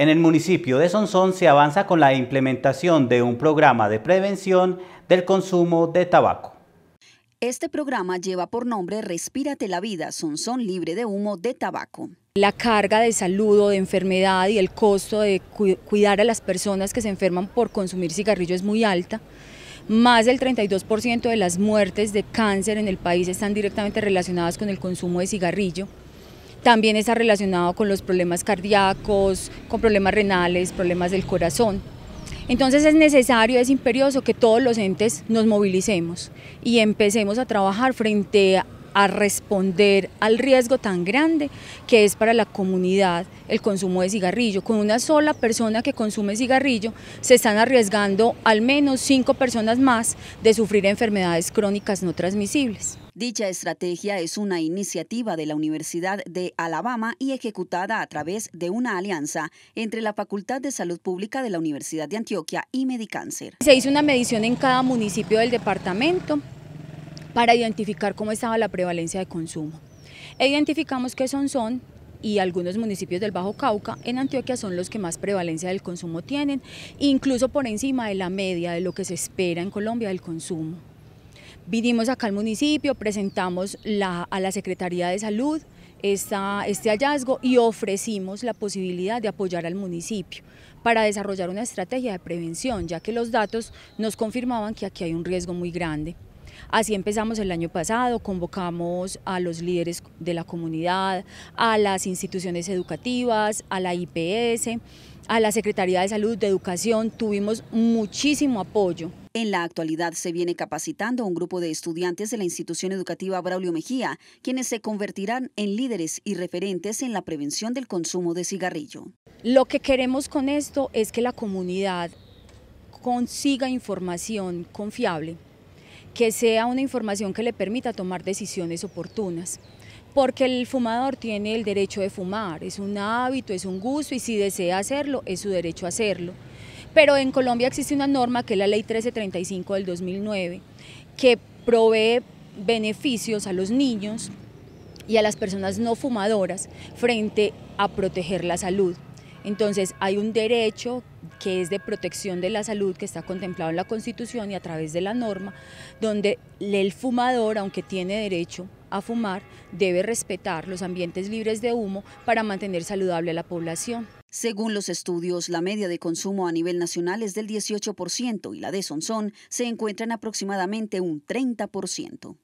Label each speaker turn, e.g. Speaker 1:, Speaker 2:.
Speaker 1: En el municipio de Sonsón se avanza con la implementación de un programa de prevención del consumo de tabaco.
Speaker 2: Este programa lleva por nombre Respírate la vida, Sonsón libre de humo de tabaco.
Speaker 1: La carga de salud o de enfermedad y el costo de cuidar a las personas que se enferman por consumir cigarrillo es muy alta. Más del 32% de las muertes de cáncer en el país están directamente relacionadas con el consumo de cigarrillo. También está relacionado con los problemas cardíacos, con problemas renales, problemas del corazón. Entonces es necesario, es imperioso que todos los entes nos movilicemos y empecemos a trabajar frente a, responder al riesgo tan grande que es para la comunidad el consumo de cigarrillo. Con una sola persona que consume cigarrillo se están arriesgando al menos cinco personas más de sufrir enfermedades crónicas no transmisibles.
Speaker 2: Dicha estrategia es una iniciativa de la Universidad de Alabama y ejecutada a través de una alianza entre la Facultad de Salud Pública de la Universidad de Antioquia y Medicáncer. Se hizo una medición en cada municipio del departamento para identificar cómo estaba la prevalencia de consumo.
Speaker 1: identificamos que son, y algunos municipios del Bajo Cauca en Antioquia son los que más prevalencia del consumo tienen, incluso por encima de la media de lo que se espera en Colombia del consumo. Vinimos acá al municipio, presentamos a la Secretaría de Salud este hallazgo y ofrecimos la posibilidad de apoyar al municipio para desarrollar una estrategia de prevención, ya que los datos nos confirmaban que aquí hay un riesgo muy grande. Así empezamos el año pasado, convocamos a los líderes de la comunidad, a las instituciones educativas, a la IPS,
Speaker 2: a la Secretaría de Salud de Educación, tuvimos muchísimo apoyo. En la actualidad se viene capacitando un grupo de estudiantes de la institución educativa Braulio Mejía, quienes se convertirán en líderes y referentes en la prevención del consumo de cigarrillo. Lo que queremos con esto es que la comunidad consiga información
Speaker 1: confiable, que sea una información que le permita tomar decisiones oportunas porque el fumador tiene el derecho de fumar, es un hábito, es un gusto y si desea hacerlo, es su derecho a hacerlo. Pero en Colombia existe una norma que es la Ley 1335 del 2009 que provee beneficios a los niños y a las personas no fumadoras frente a proteger la salud. Entonces hay un derecho que es de protección de la salud que está contemplado en la Constitución y a través de la norma, donde el fumador, aunque tiene derecho a fumar,
Speaker 2: debe respetar los ambientes libres de humo para mantener saludable a la población. Según los estudios, la media de consumo a nivel nacional es del 18% y la de Sonson se encuentra en aproximadamente un 30%.